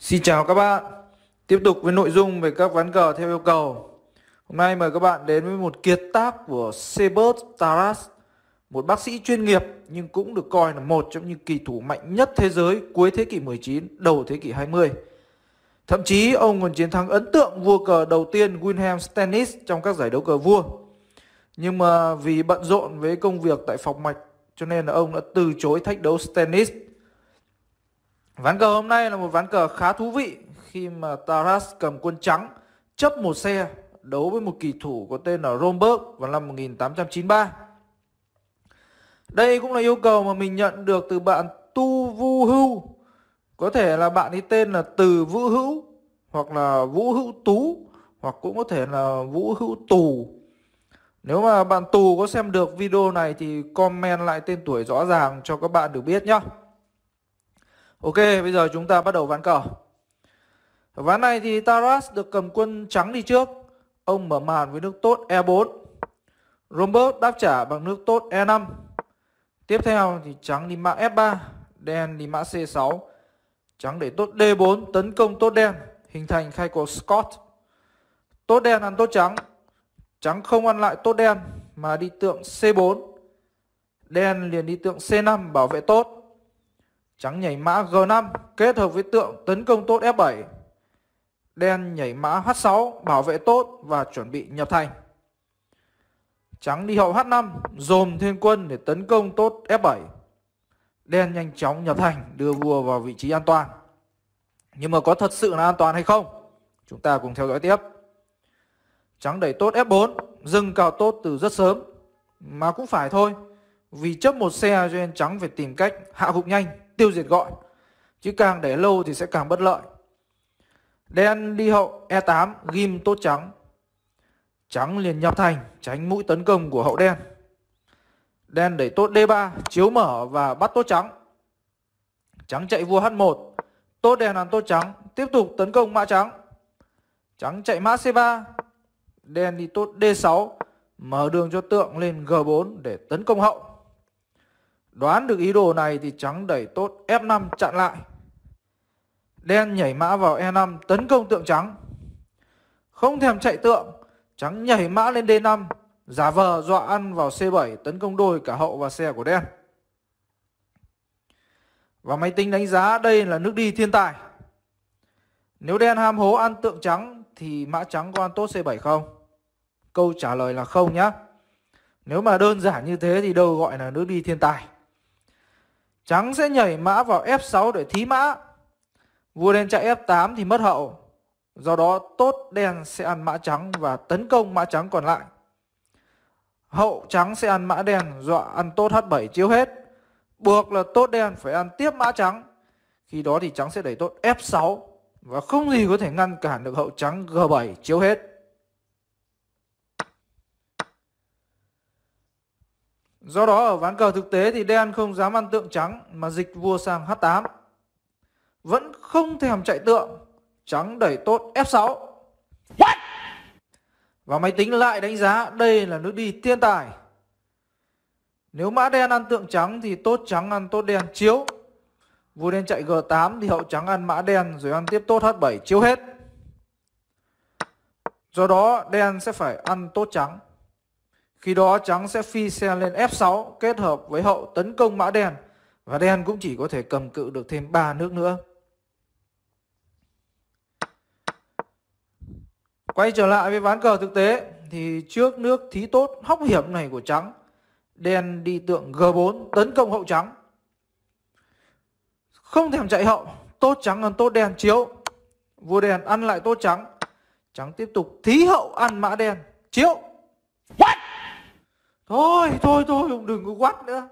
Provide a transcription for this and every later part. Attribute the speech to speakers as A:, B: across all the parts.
A: Xin chào các bạn Tiếp tục với nội dung về các ván cờ theo yêu cầu Hôm nay mời các bạn đến với một kiệt tác của Sebert Taras Một bác sĩ chuyên nghiệp nhưng cũng được coi là một trong những kỳ thủ mạnh nhất thế giới cuối thế kỷ 19, đầu thế kỷ 20 Thậm chí ông còn chiến thắng ấn tượng vua cờ đầu tiên Wilhelm Stennis trong các giải đấu cờ vua Nhưng mà vì bận rộn với công việc tại phòng mạch cho nên là ông đã từ chối thách đấu Stennis Ván cờ hôm nay là một ván cờ khá thú vị khi mà Taras cầm quân trắng chấp một xe đấu với một kỳ thủ có tên là Romberg vào năm 1893. Đây cũng là yêu cầu mà mình nhận được từ bạn Tu Vu Hưu. Có thể là bạn ấy tên là Từ Vũ Hữu hoặc là Vũ Hữu Tú hoặc cũng có thể là Vũ Hữu Tù. Nếu mà bạn Tù có xem được video này thì comment lại tên tuổi rõ ràng cho các bạn được biết nhé. Ok, bây giờ chúng ta bắt đầu ván cờ. ván này thì Taras được cầm quân trắng đi trước. Ông mở màn với nước tốt E4. Robert đáp trả bằng nước tốt E5. Tiếp theo thì trắng đi mã F3, đen đi mã C6. Trắng để tốt D4 tấn công tốt đen, hình thành khai cổ Scott. Tốt đen ăn tốt trắng. Trắng không ăn lại tốt đen mà đi tượng C4. Đen liền đi tượng C5 bảo vệ tốt. Trắng nhảy mã G5 kết hợp với tượng tấn công tốt F7. Đen nhảy mã H6 bảo vệ tốt và chuẩn bị nhập thành. Trắng đi hậu H5 dồn thiên quân để tấn công tốt F7. Đen nhanh chóng nhập thành đưa vua vào vị trí an toàn. Nhưng mà có thật sự là an toàn hay không? Chúng ta cùng theo dõi tiếp. Trắng đẩy tốt F4 dừng cào tốt từ rất sớm. Mà cũng phải thôi. Vì chấp một xe cho nên trắng phải tìm cách hạ gục nhanh tiêu diệt gọn. Chứ càng để lâu thì sẽ càng bất lợi. Đen đi hậu E8 ghim tốt trắng. Trắng liền nhập thành tránh mũi tấn công của hậu đen. Đen đẩy tốt D3 chiếu mở và bắt tốt trắng. Trắng chạy vua H1. Tốt đen ăn tốt trắng tiếp tục tấn công mã trắng. Trắng chạy mã C3. Đen đi tốt D6 mở đường cho tượng lên G4 để tấn công hậu. Đoán được ý đồ này thì trắng đẩy tốt F5 chặn lại. Đen nhảy mã vào E5 tấn công tượng trắng. Không thèm chạy tượng, trắng nhảy mã lên D5, giả vờ dọa ăn vào C7 tấn công đôi cả hậu và xe của đen. Và máy tính đánh giá đây là nước đi thiên tài. Nếu đen ham hố ăn tượng trắng thì mã trắng có ăn tốt C7 không? Câu trả lời là không nhá. Nếu mà đơn giản như thế thì đâu gọi là nước đi thiên tài. Trắng sẽ nhảy mã vào F6 để thí mã. Vua đen chạy F8 thì mất hậu. Do đó tốt đen sẽ ăn mã trắng và tấn công mã trắng còn lại. Hậu trắng sẽ ăn mã đen dọa ăn tốt H7 chiếu hết. Buộc là tốt đen phải ăn tiếp mã trắng. Khi đó thì trắng sẽ đẩy tốt F6 và không gì có thể ngăn cản được hậu trắng G7 chiếu hết. Do đó ở ván cờ thực tế thì đen không dám ăn tượng trắng mà dịch vua sang h8. Vẫn không thèm chạy tượng, trắng đẩy tốt f6. What? Và máy tính lại đánh giá đây là nước đi thiên tài. Nếu mã đen ăn tượng trắng thì tốt trắng ăn tốt đen chiếu. Vua đen chạy g8 thì hậu trắng ăn mã đen rồi ăn tiếp tốt h7 chiếu hết. Do đó đen sẽ phải ăn tốt trắng. Khi đó trắng sẽ phi xe lên F6 kết hợp với hậu tấn công mã đen và đen cũng chỉ có thể cầm cự được thêm 3 nước nữa. Quay trở lại với ván cờ thực tế thì trước nước thí tốt hóc hiểm này của trắng đen đi tượng G4 tấn công hậu trắng. Không thèm chạy hậu, tốt trắng hơn tốt đen chiếu. Vua đen ăn lại tốt trắng. Trắng tiếp tục thí hậu ăn mã đen chiếu. What? thôi thôi thôi ông đừng có quát nữa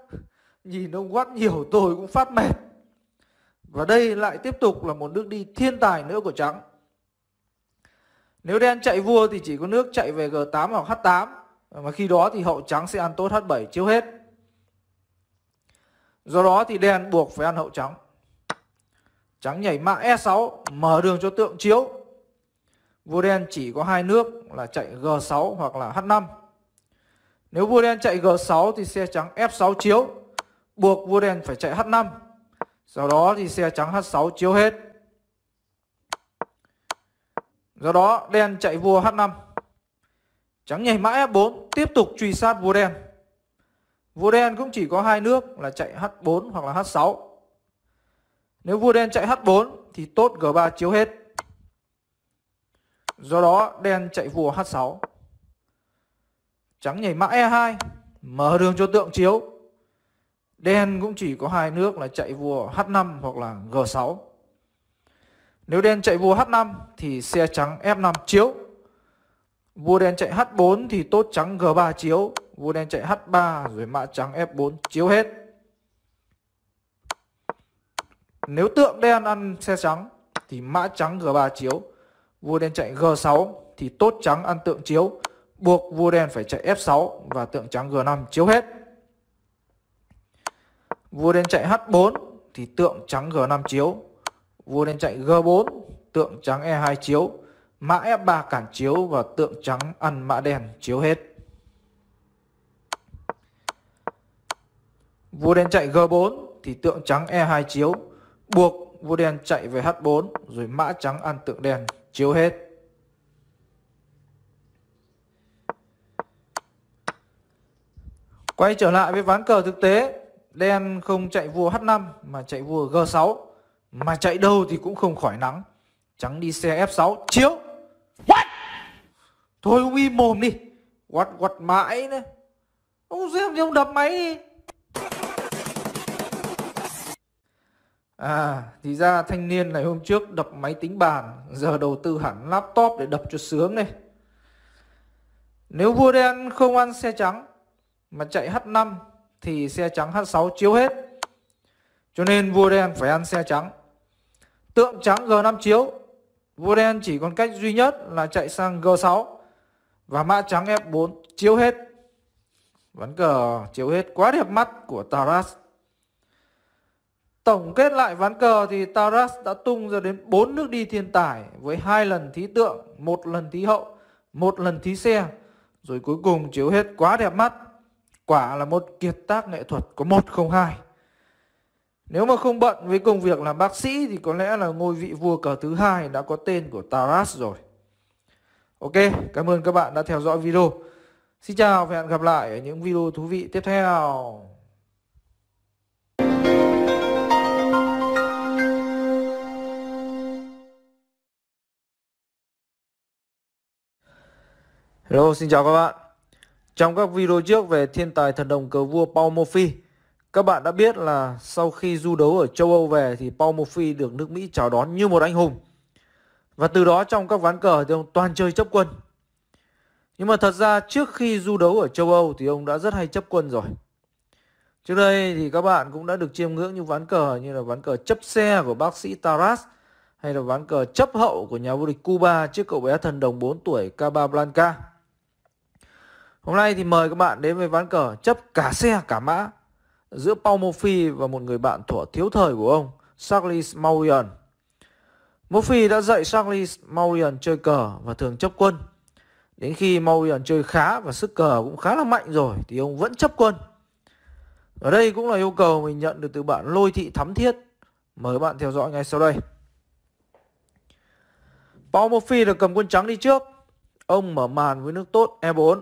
A: nhìn ông quát nhiều tôi cũng phát mệt và đây lại tiếp tục là một nước đi thiên tài nữa của trắng nếu đen chạy vua thì chỉ có nước chạy về g8 hoặc h8 mà khi đó thì hậu trắng sẽ ăn tốt h7 chiếu hết do đó thì đen buộc phải ăn hậu trắng trắng nhảy mã e6 mở đường cho tượng chiếu vua đen chỉ có hai nước là chạy g6 hoặc là h5 nếu vua đen chạy G6 thì xe trắng F6 chiếu Buộc vua đen phải chạy H5 Sau đó thì xe trắng H6 chiếu hết Do đó đen chạy vua H5 Trắng nhảy mã F4 Tiếp tục truy sát vua đen Vua đen cũng chỉ có hai nước là chạy H4 hoặc là H6 Nếu vua đen chạy H4 thì tốt G3 chiếu hết Do đó đen chạy vua H6 Trắng nhảy mã E2 Mở đường cho tượng chiếu Đen cũng chỉ có hai nước là chạy vua H5 hoặc là G6 Nếu đen chạy vua H5 Thì xe trắng F5 chiếu Vua đen chạy H4 thì tốt trắng G3 chiếu Vua đen chạy H3 rồi mã trắng F4 chiếu hết Nếu tượng đen ăn xe trắng Thì mã trắng G3 chiếu Vua đen chạy G6 thì tốt trắng ăn tượng chiếu buộc vua đen phải chạy F6 và tượng trắng G5 chiếu hết. Vua đen chạy H4 thì tượng trắng G5 chiếu. Vua đen chạy G4, tượng trắng E2 chiếu. Mã F3 cản chiếu và tượng trắng ăn mã đen chiếu hết. Vua đen chạy G4 thì tượng trắng E2 chiếu. Buộc vua đen chạy về H4 rồi mã trắng ăn tượng đen chiếu hết. Quay trở lại với ván cờ thực tế Đen không chạy vua H5 mà chạy vua G6 Mà chạy đâu thì cũng không khỏi nắng Trắng đi xe F6 Chiếu What? Thôi ông im mồm đi Quạt quạt mãi nữa Ông xem thì ông đập máy đi À thì ra thanh niên này hôm trước đập máy tính bàn Giờ đầu tư hẳn laptop để đập cho sướng này Nếu vua đen không ăn xe trắng mà chạy H5 thì xe trắng H6 chiếu hết. Cho nên vua đen phải ăn xe trắng. Tượng trắng G5 chiếu, vua đen chỉ còn cách duy nhất là chạy sang G6 và mã trắng F4 chiếu hết. Ván cờ chiếu hết quá đẹp mắt của Taras. Tổng kết lại ván cờ thì Taras đã tung ra đến 4 nước đi thiên tài với hai lần thí tượng, một lần thí hậu, một lần thí xe, rồi cuối cùng chiếu hết quá đẹp mắt. Quả là một kiệt tác nghệ thuật có một không hai. Nếu mà không bận với công việc làm bác sĩ thì có lẽ là ngôi vị vua cờ thứ hai đã có tên của Taras rồi. Ok, cảm ơn các bạn đã theo dõi video. Xin chào và hẹn gặp lại ở những video thú vị tiếp theo. Hello, xin chào các bạn. Trong các video trước về thiên tài thần đồng cờ vua Paul Murphy, các bạn đã biết là sau khi du đấu ở châu Âu về thì Paul Murphy được nước Mỹ chào đón như một anh hùng. Và từ đó trong các ván cờ thì ông toàn chơi chấp quân. Nhưng mà thật ra trước khi du đấu ở châu Âu thì ông đã rất hay chấp quân rồi. Trước đây thì các bạn cũng đã được chiêm ngưỡng những ván cờ như là ván cờ chấp xe của bác sĩ Taras hay là ván cờ chấp hậu của nhà vô địch Cuba trước cậu bé thần đồng 4 tuổi Capablanca. Blanca. Hôm nay thì mời các bạn đến với ván cờ chấp cả xe cả mã giữa Paul Murphy và một người bạn thuở thiếu thời của ông, Charles Maurian. Murphy đã dạy Charles Maurian chơi cờ và thường chấp quân. Đến khi Maurian chơi khá và sức cờ cũng khá là mạnh rồi thì ông vẫn chấp quân. Ở đây cũng là yêu cầu mình nhận được từ bạn Lôi Thị Thắm Thiết. Mời bạn theo dõi ngay sau đây. Paul Murphy được cầm quân trắng đi trước. Ông mở màn với nước tốt E4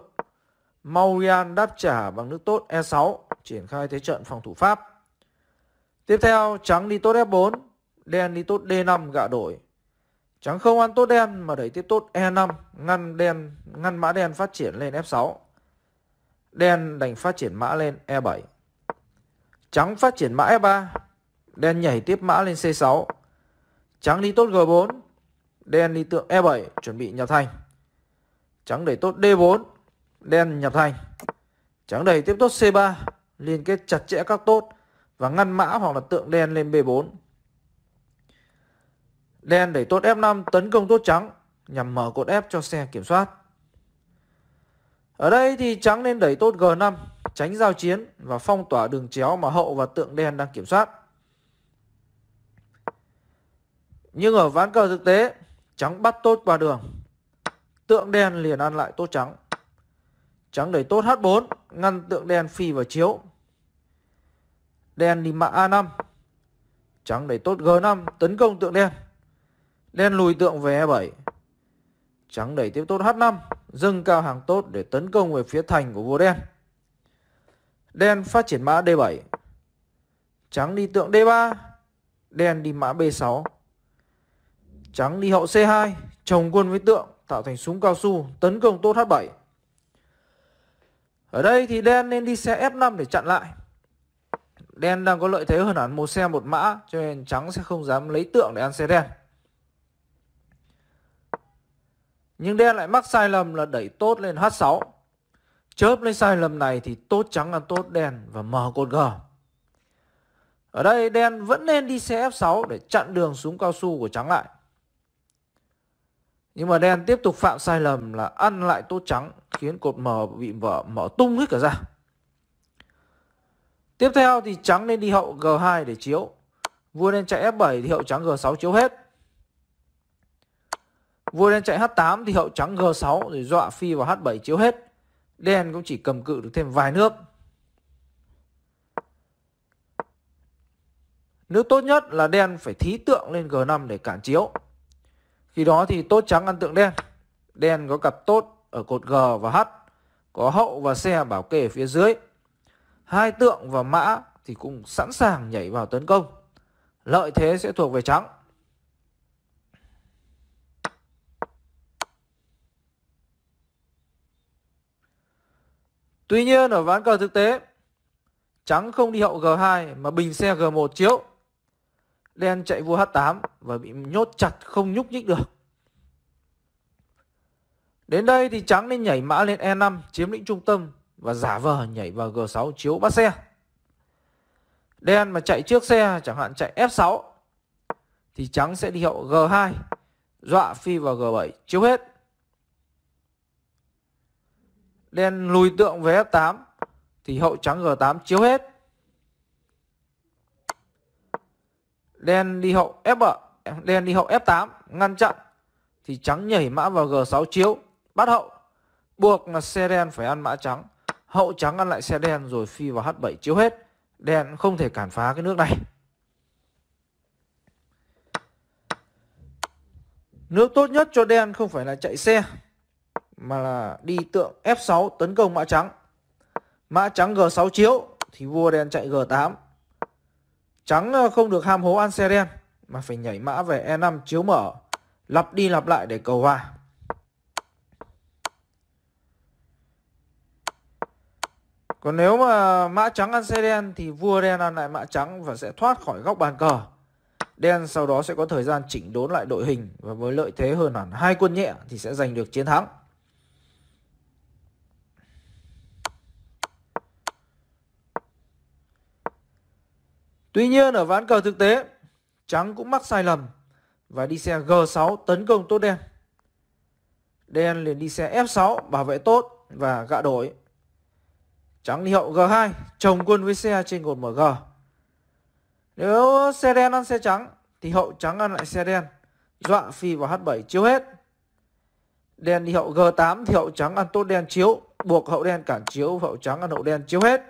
A: Maurian đáp trả bằng nước tốt E6, triển khai thế trận phòng thủ Pháp. Tiếp theo, trắng đi tốt F4, đen đi tốt D5 gạ đổi. Trắng không ăn tốt đen mà đẩy tiếp tốt E5, ngăn đen ngăn mã đen phát triển lên F6. Đen đành phát triển mã lên E7. Trắng phát triển mã F3, e đen nhảy tiếp mã lên C6. Trắng đi tốt G4, đen đi tượng E7 chuẩn bị nhập thành. Trắng đẩy tốt D4, đen nhập thành. Trắng đầy tiếp tốt C3, liên kết chặt chẽ các tốt và ngăn mã hoặc là tượng đen lên B4. Đen đẩy tốt F5 tấn công tốt trắng nhằm mở cột F cho xe kiểm soát. Ở đây thì trắng nên đẩy tốt G5, tránh giao chiến và phong tỏa đường chéo mà hậu và tượng đen đang kiểm soát. Nhưng ở ván cờ thực tế, trắng bắt tốt qua đường. Tượng đen liền ăn lại tốt trắng. Trắng đẩy tốt H4, ngăn tượng đen phi vào chiếu. Đen đi mã A5. Trắng đẩy tốt G5, tấn công tượng đen. Đen lùi tượng về E7. Trắng đẩy tiếp tốt H5, dâng cao hàng tốt để tấn công về phía thành của vua đen. Đen phát triển mã D7. Trắng đi tượng D3, đen đi mã B6. Trắng đi hậu C2, chồng quân với tượng tạo thành súng cao su tấn công tốt H7. Ở đây thì đen nên đi xe F5 để chặn lại Đen đang có lợi thế hơn hẳn một xe một mã Cho nên trắng sẽ không dám lấy tượng để ăn xe đen Nhưng đen lại mắc sai lầm là đẩy tốt lên H6 Chớp lấy sai lầm này thì tốt trắng ăn tốt đen và mở cột G Ở đây đen vẫn nên đi xe F6 để chặn đường xuống cao su của trắng lại nhưng mà đen tiếp tục phạm sai lầm là ăn lại tốt trắng khiến cột mờ bị vỡ mở tung hết cả ra. Tiếp theo thì trắng nên đi hậu G2 để chiếu. Vua nên chạy F7 thì hậu trắng G6 chiếu hết. Vua đen chạy H8 thì hậu trắng G6 rồi dọa phi vào H7 chiếu hết. Đen cũng chỉ cầm cự được thêm vài nước. Nước tốt nhất là đen phải thí tượng lên G5 để cản chiếu. Khi đó thì tốt trắng ăn tượng đen. Đen có cặp tốt ở cột G và H, có hậu và xe bảo kê ở phía dưới. Hai tượng và mã thì cũng sẵn sàng nhảy vào tấn công. Lợi thế sẽ thuộc về trắng. Tuy nhiên ở ván cờ thực tế, trắng không đi hậu G2 mà bình xe G1 chiếu Len chạy vua H8 và bị nhốt chặt không nhúc nhích được. Đến đây thì trắng nên nhảy mã lên E5 chiếm lĩnh trung tâm và giả vờ nhảy vào G6 chiếu bắt xe. Đen mà chạy trước xe chẳng hạn chạy F6 thì trắng sẽ đi hậu G2 dọa phi vào G7 chiếu hết. Đen lùi tượng về F8 thì hậu trắng G8 chiếu hết. đen đi hậu F7, đen đi hậu F8 ngăn chặn thì trắng nhảy mã vào G6 chiếu, bắt hậu. Buộc là xe đen phải ăn mã trắng, hậu trắng ăn lại xe đen rồi phi vào H7 chiếu hết. Đen không thể cản phá cái nước này. Nước tốt nhất cho đen không phải là chạy xe mà là đi tượng F6 tấn công mã trắng. Mã trắng G6 chiếu thì vua đen chạy G8 Trắng ờ, không được ham hố ăn xe đen mà phải nhảy mã về E5 chiếu mở, lặp đi lặp lại để cầu hòa. Còn nếu mà mã trắng ăn xe đen thì vua đen ăn lại mã trắng và sẽ thoát khỏi góc bàn cờ. Đen sau đó sẽ có thời gian chỉnh đốn lại đội hình và với lợi thế hơn hẳn hai quân nhẹ thì sẽ giành được chiến thắng. Tuy nhiên ở ván cờ thực tế, trắng cũng mắc sai lầm và đi xe G6 tấn công tốt đen. Đen liền đi xe F6 bảo vệ tốt và gạ đổi. Trắng đi hậu G2 chồng quân với xe trên cột mở g Nếu xe đen ăn xe trắng thì hậu trắng ăn lại xe đen, dọa phi vào H7 chiếu hết. Đen đi hậu G8 thì hậu trắng ăn tốt đen chiếu, buộc hậu đen cản chiếu, hậu trắng ăn hậu đen chiếu hết.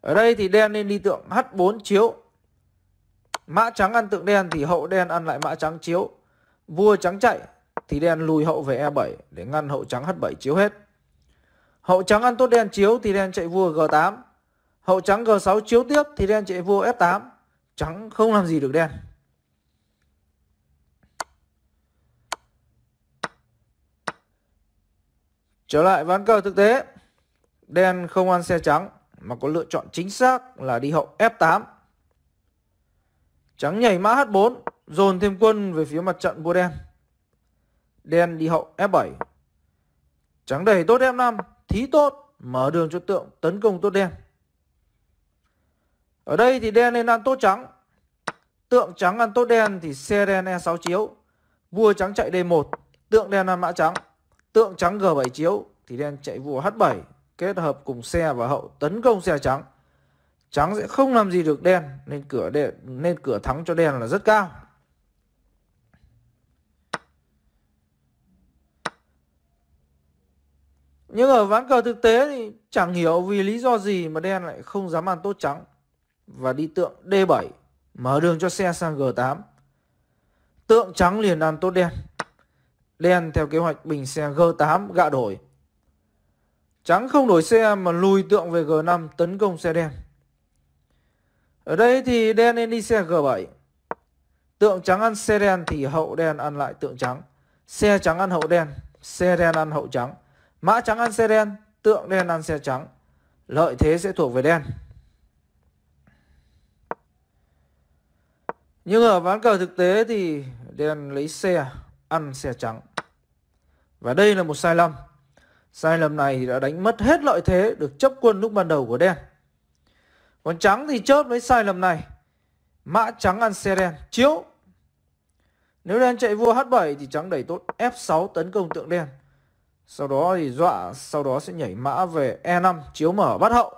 A: Ở đây thì đen lên đi tượng H4 chiếu. Mã trắng ăn tượng đen thì hậu đen ăn lại mã trắng chiếu. Vua trắng chạy thì đen lùi hậu về E7 để ngăn hậu trắng H7 chiếu hết. Hậu trắng ăn tốt đen chiếu thì đen chạy vua G8. Hậu trắng G6 chiếu tiếp thì đen chạy vua F8. Trắng không làm gì được đen. Trở lại ván cờ thực tế. Đen không ăn xe trắng mà có lựa chọn chính xác là đi hậu F8. Trắng nhảy mã H4, dồn thêm quân về phía mặt trận vua đen. Đen đi hậu F7. Trắng đẩy tốt F5, thí tốt, mở đường cho tượng tấn công tốt đen. Ở đây thì đen nên ăn tốt trắng. Tượng trắng ăn tốt đen thì xe đen E6 chiếu. Vua trắng chạy D1, tượng đen ăn mã trắng. Tượng trắng G7 chiếu thì đen chạy vua H7 kết hợp cùng xe và hậu tấn công xe trắng. Trắng sẽ không làm gì được đen nên cửa để nên cửa thắng cho đen là rất cao. Nhưng ở ván cờ thực tế thì chẳng hiểu vì lý do gì mà đen lại không dám ăn tốt trắng và đi tượng D7 mở đường cho xe sang G8. Tượng trắng liền ăn tốt đen. Đen theo kế hoạch bình xe G8 gạ đổi Trắng không đổi xe mà lùi tượng về G5 tấn công xe đen. Ở đây thì đen nên đi xe G7. Tượng trắng ăn xe đen thì hậu đen ăn lại tượng trắng. Xe trắng ăn hậu đen, xe đen ăn hậu trắng. Mã trắng ăn xe đen, tượng đen ăn xe trắng. Lợi thế sẽ thuộc về đen. Nhưng ở ván cờ thực tế thì đen lấy xe ăn xe trắng. Và đây là một sai lầm. Sai lầm này đã đánh mất hết lợi thế được chấp quân lúc ban đầu của đen. Còn trắng thì chớp lấy sai lầm này. Mã trắng ăn xe đen, chiếu. Nếu đen chạy vua H7 thì trắng đẩy tốt F6 tấn công tượng đen. Sau đó thì dọa, sau đó sẽ nhảy mã về E5 chiếu mở bắt hậu.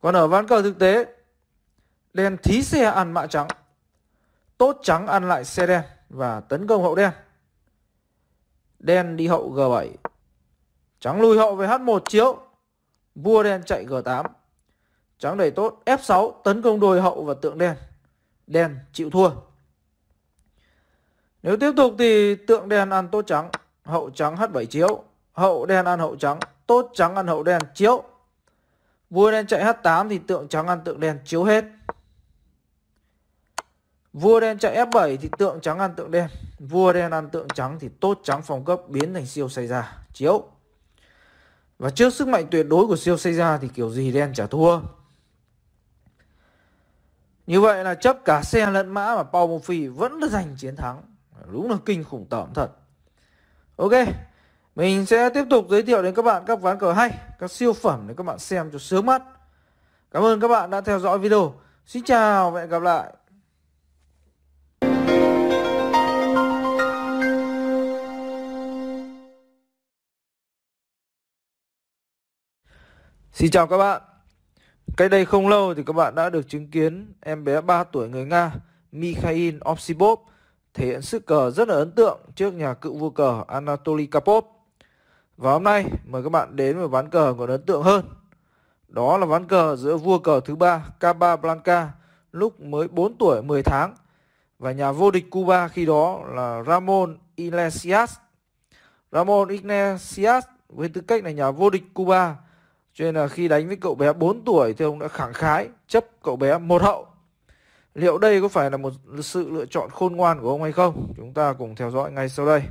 A: Còn ở ván cờ thực tế, đen thí xe ăn mã trắng, tốt trắng ăn lại xe đen và tấn công hậu đen. Đen đi hậu G7. Trắng lùi hậu về H1 chiếu. Vua đen chạy G8. Trắng đẩy tốt F6 tấn công đôi hậu và tượng đen. Đen chịu thua. Nếu tiếp tục thì tượng đen ăn tốt trắng, hậu trắng H7 chiếu, hậu đen ăn hậu trắng, tốt trắng ăn hậu đen chiếu. Vua đen chạy H8 thì tượng trắng ăn tượng đen chiếu hết. Vua đen chạy F7 thì tượng trắng ăn tượng đen Vua đen ăn tượng trắng thì tốt trắng phòng cấp biến thành siêu xảy ra. Chiếu. Và trước sức mạnh tuyệt đối của siêu xảy ra thì kiểu gì đen trả thua. Như vậy là chấp cả xe lẫn mã mà Paul Murphy vẫn đã giành chiến thắng. Đúng là kinh khủng tởm thật. Ok, mình sẽ tiếp tục giới thiệu đến các bạn các ván cờ hay, các siêu phẩm để các bạn xem cho sướng mắt. Cảm ơn các bạn đã theo dõi video. Xin chào và hẹn gặp lại. Xin chào các bạn Cách đây không lâu thì các bạn đã được chứng kiến em bé 3 tuổi người Nga Mikhail Osipov thể hiện sức cờ rất là ấn tượng trước nhà cựu vua cờ Anatoly Karpov Và hôm nay mời các bạn đến với ván cờ còn ấn tượng hơn Đó là ván cờ giữa vua cờ thứ ba Capablanca lúc mới 4 tuổi 10 tháng và nhà vô địch Cuba khi đó là Ramon Iglesias. Ramon Iglesias với tư cách là nhà vô địch Cuba cho nên là khi đánh với cậu bé 4 tuổi thì ông đã khẳng khái chấp cậu bé một hậu. Liệu đây có phải là một sự lựa chọn khôn ngoan của ông hay không? Chúng ta cùng theo dõi ngay sau đây.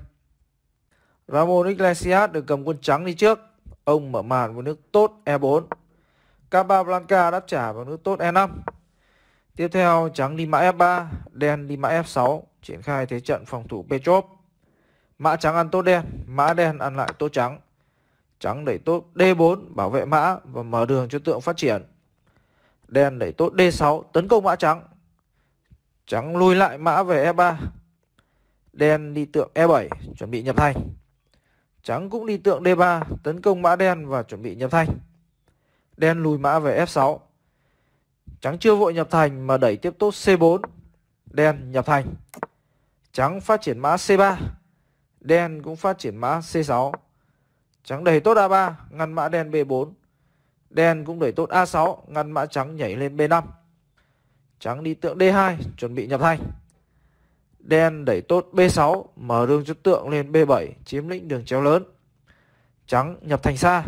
A: Ramon Iglesias được cầm quân trắng đi trước. Ông mở màn với nước tốt E4. Capablanca đáp trả vào nước tốt E5. Tiếp theo trắng đi mã F3, đen đi mã F6, triển khai thế trận phòng thủ Petrov. Mã trắng ăn tốt đen, mã đen ăn lại tốt trắng. Trắng đẩy tốt D4 bảo vệ mã và mở đường cho tượng phát triển. Đen đẩy tốt D6 tấn công mã trắng. Trắng lùi lại mã về E3. Đen đi tượng E7 chuẩn bị nhập thanh. Trắng cũng đi tượng D3 tấn công mã đen và chuẩn bị nhập thanh. Đen lùi mã về F6. Trắng chưa vội nhập thành mà đẩy tiếp tốt C4. Đen nhập thành. Trắng phát triển mã C3. Đen cũng phát triển mã C6. Trắng đẩy tốt A3, ngăn mã đen B4. Đen cũng đẩy tốt A6, ngăn mã trắng nhảy lên B5. Trắng đi tượng D2, chuẩn bị nhập thanh. Đen đẩy tốt B6, mở đường cho tượng lên B7, chiếm lĩnh đường chéo lớn. Trắng nhập thành xa.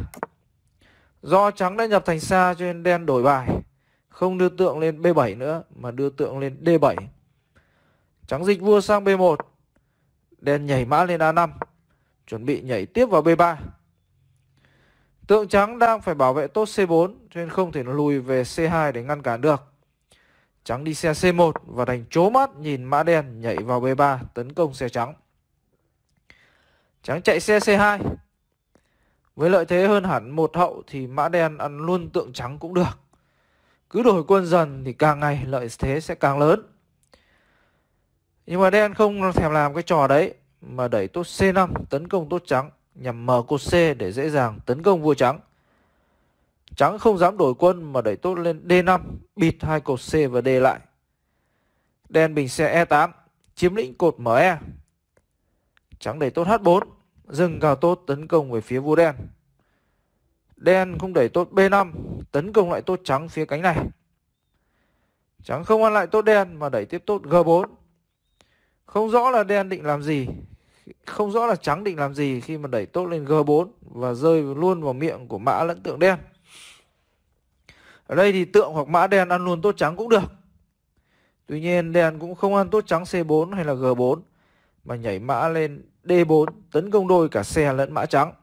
A: Do trắng đã nhập thành xa cho nên đen đổi bài. Không đưa tượng lên B7 nữa mà đưa tượng lên D7. Trắng dịch vua sang B1. Đen nhảy mã lên A5. Chuẩn bị nhảy tiếp vào B3. Tượng trắng đang phải bảo vệ tốt C4 nên không thể nó lùi về C2 để ngăn cản được. Trắng đi xe C1 và đành chố mắt nhìn mã đen nhảy vào B3 tấn công xe trắng. Trắng chạy xe C2. Với lợi thế hơn hẳn một hậu thì mã đen ăn luôn tượng trắng cũng được. Cứ đổi quân dần thì càng ngày lợi thế sẽ càng lớn. Nhưng mà đen không thèm làm cái trò đấy mà đẩy tốt C5 tấn công tốt trắng nhằm mở cột C để dễ dàng tấn công vua trắng. Trắng không dám đổi quân mà đẩy tốt lên D5, bịt hai cột C và D lại. Đen bình xe E8, chiếm lĩnh cột ME. Trắng đẩy tốt H4, dừng cao tốt tấn công về phía vua đen. Đen không đẩy tốt B5, tấn công lại tốt trắng phía cánh này. Trắng không ăn lại tốt đen mà đẩy tiếp tốt G4. Không rõ là đen định làm gì không rõ là trắng định làm gì khi mà đẩy tốt lên G4 và rơi luôn vào miệng của mã lẫn tượng đen. Ở đây thì tượng hoặc mã đen ăn luôn tốt trắng cũng được. Tuy nhiên đen cũng không ăn tốt trắng C4 hay là G4 mà nhảy mã lên D4 tấn công đôi cả xe lẫn mã trắng.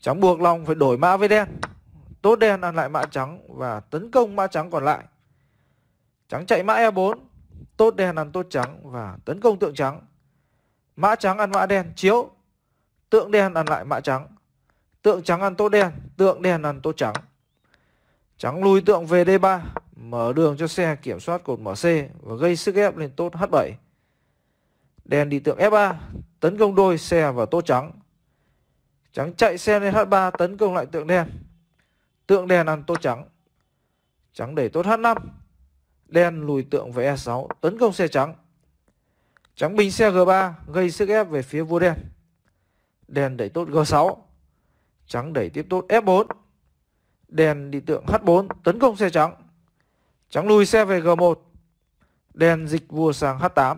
A: Trắng buộc lòng phải đổi mã với đen. Tốt đen ăn lại mã trắng và tấn công mã trắng còn lại. Trắng chạy mã E4, tốt đen ăn tốt trắng và tấn công tượng trắng. Mã trắng ăn mã đen chiếu Tượng đen ăn lại mã trắng Tượng trắng ăn tốt đen Tượng đen ăn tốt trắng Trắng lùi tượng về D3 Mở đường cho xe kiểm soát cột mở C Và gây sức ép lên tốt H7 Đen đi tượng F3 Tấn công đôi xe và tốt trắng Trắng chạy xe lên H3 Tấn công lại tượng đen Tượng đen ăn tốt trắng Trắng đẩy tốt H5 Đen lùi tượng về E6 Tấn công xe trắng Trắng binh xe G3 gây sức ép về phía vua đen. Đen đẩy tốt G6. Trắng đẩy tiếp tốt F4. Đen đi tượng H4 tấn công xe trắng. Trắng lùi xe về G1. Đen dịch vua sang H8.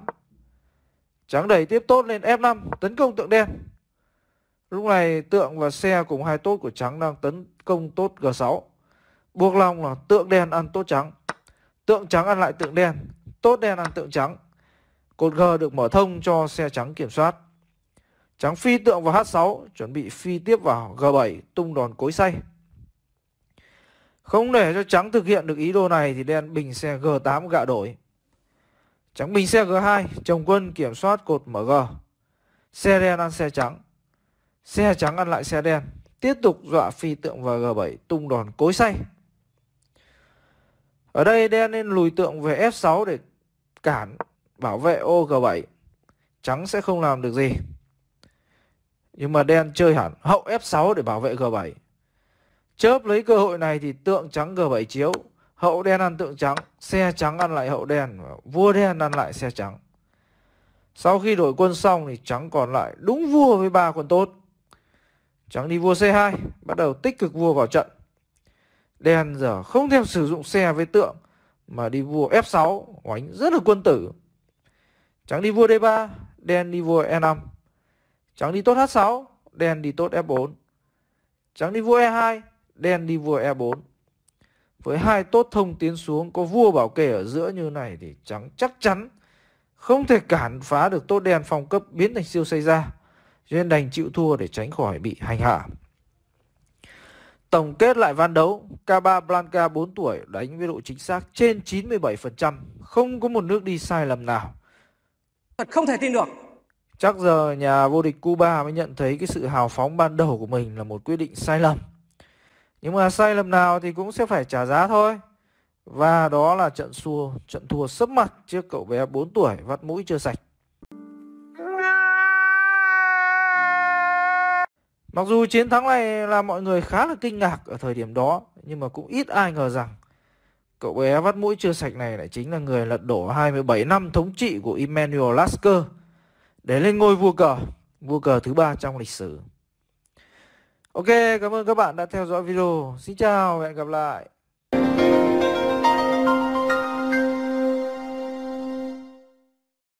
A: Trắng đẩy tiếp tốt lên F5 tấn công tượng đen. Lúc này tượng và xe cùng hai tốt của trắng đang tấn công tốt G6. Buộc lòng là tượng đen ăn tốt trắng. Tượng trắng ăn lại tượng đen. Tốt đen ăn tượng trắng. Cột G được mở thông cho xe trắng kiểm soát. Trắng phi tượng vào H6, chuẩn bị phi tiếp vào G7, tung đòn cối say. Không để cho trắng thực hiện được ý đồ này thì đen bình xe G8 gạ đổi. Trắng bình xe G2, chồng quân kiểm soát cột mở G. Xe đen ăn xe trắng. Xe trắng ăn lại xe đen. Tiếp tục dọa phi tượng vào G7, tung đòn cối say. Ở đây đen nên lùi tượng về F6 để cản bảo vệ ô G7. Trắng sẽ không làm được gì. Nhưng mà đen chơi hẳn hậu F6 để bảo vệ G7. Chớp lấy cơ hội này thì tượng trắng G7 chiếu. Hậu đen ăn tượng trắng, xe trắng ăn lại hậu đen, vua đen ăn lại xe trắng. Sau khi đổi quân xong thì trắng còn lại đúng vua với ba quân tốt. Trắng đi vua C2, bắt đầu tích cực vua vào trận. Đen giờ không thêm sử dụng xe với tượng mà đi vua F6, oánh rất là quân tử. Trắng đi vua D3, đen đi vua E5. Trắng đi tốt H6, đen đi tốt F4. Trắng đi vua E2, đen đi vua E4. Với hai tốt thông tiến xuống có vua bảo kê ở giữa như này thì trắng chắc chắn không thể cản phá được tốt đen phong cấp biến thành siêu xây ra. Cho nên đành chịu thua để tránh khỏi bị hành hạ. Tổng kết lại ván đấu, K3 Blanca 4 tuổi đánh với độ chính xác trên 97%, không có một nước đi sai lầm nào. Thật không thể tin được. Chắc giờ nhà vô địch Cuba mới nhận thấy cái sự hào phóng ban đầu của mình là một quyết định sai lầm. Nhưng mà sai lầm nào thì cũng sẽ phải trả giá thôi. Và đó là trận xua trận thua sấp mặt trước cậu bé 4 tuổi vắt mũi chưa sạch. Mặc dù chiến thắng này là mọi người khá là kinh ngạc ở thời điểm đó, nhưng mà cũng ít ai ngờ rằng Cậu bé vắt mũi chưa sạch này lại chính là người lật đổ 27 năm thống trị của Emmanuel Lasker để lên ngôi vua cờ, vua cờ thứ ba trong lịch sử. Ok, cảm ơn các bạn đã theo dõi video. Xin chào, và hẹn gặp lại.